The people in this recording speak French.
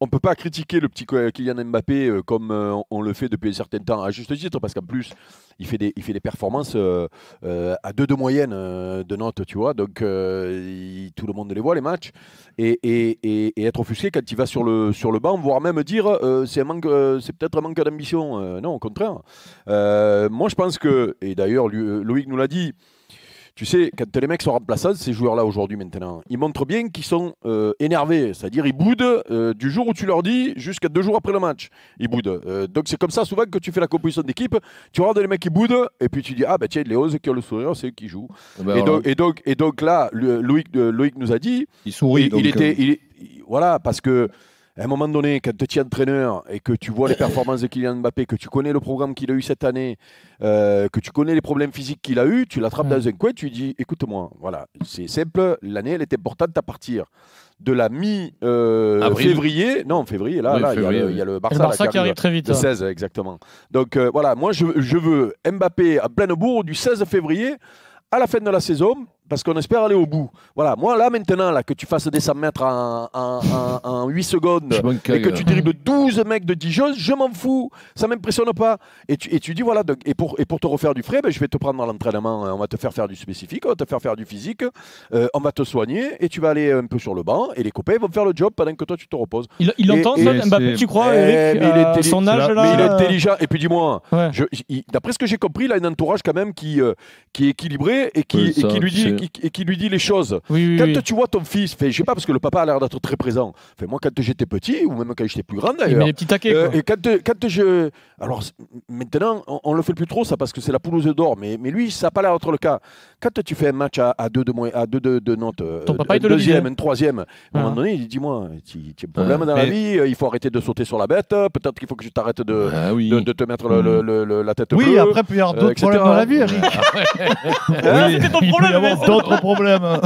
on peut pas critiquer le petit Kylian Mbappé euh, comme euh, on le fait depuis un certain temps, à juste titre, parce qu'en plus, il fait des, performances euh, à deux de moyenne de note, tu vois. Donc, tout le monde les voit, les matchs. Et, être offusqué quand il va sur le, sur le banc, voire même dire c'est, un manque, c'est peut-être un manque d'ambition. non, au contraire. moi, je pense que, et d'ailleurs, Loïc nous l'a dit, tu sais, quand les mecs sont remplaçants, ces joueurs-là aujourd'hui maintenant, ils montrent bien qu'ils sont euh, énervés, c'est-à-dire ils boudent euh, du jour où tu leur dis jusqu'à deux jours après le match. Ils boudent. Euh, donc c'est comme ça souvent que tu fais la composition d'équipe, tu regardes les mecs qui boudent, et puis tu dis Ah ben tiens, les qui a le sourire, c'est eux qui jouent. Ah bah, et, donc, et, donc, là, Loïc, nous a dit Il sourit. Il, était, voilà, parce que à un moment donné, quand tu es entraîneur et que tu vois les performances de Kylian Mbappé, que tu connais le programme qu'il a eu cette année, euh, que tu connais les problèmes physiques qu'il a eu, tu l'attrapes dans un coin, tu lui dis écoute-moi, voilà, c'est simple, l'année elle est importante à partir de la mi-février. Euh, non, non, février, là, là il, y a le, Barça, qui, arrive, très vite. Le 16, hein. exactement. Donc euh, voilà, moi je, veux Mbappé à plein bourg du 16 février à la fin de la saison parce qu'on espère aller au bout. Voilà, moi là maintenant, là, que tu fasses des 100 mètres en, 8 secondes et que tu dribbles 12 mecs de Dijon, je m'en fous, ça m'impressionne pas. Et tu, dis voilà, donc, et, pour, et pour te refaire du frais, ben, je vais te prendre dans l'entraînement, hein. on va te faire faire du spécifique, on va te faire faire du physique, euh, on va te soigner et tu vas aller un peu sur le banc et les copains vont faire le job pendant que toi tu te reposes. Il, entend ça, tu crois, eh, Eric, il est son âge là, il est intelligent. Et puis dis-moi, d'après ce que j'ai compris, il a un entourage quand même qui, euh, qui est équilibré et qui, et qui lui dit et qui lui dit les choses. quand tu vois ton fils, fait, je sais pas, parce que le papa a l'air d'être très présent. Fait, moi, quand j'étais petit, ou même quand j'étais plus grand d'ailleurs. les petits taquets. Euh, et quand, je. Alors, maintenant, on, le fait plus trop, ça, parce que c'est la poule aux d'or, mais, lui, ça n'a pas l'air d'être le cas quand tu fais un match à, à deux de moins, à deux de Nantes, Ton euh, deuxième, une troisième, à un ah. moment donné, dis-moi, tu as un problème dans la vie, euh, il faut arrêter de sauter sur la bête, euh, peut-être qu'il faut que tu t'arrête de, ah de, de te mettre hmm. la tête bleue. Oui, après, il peut y avoir d'autres problèmes dans la vie, Eric. Ah oui, C'était ton problème, D'autres problèmes.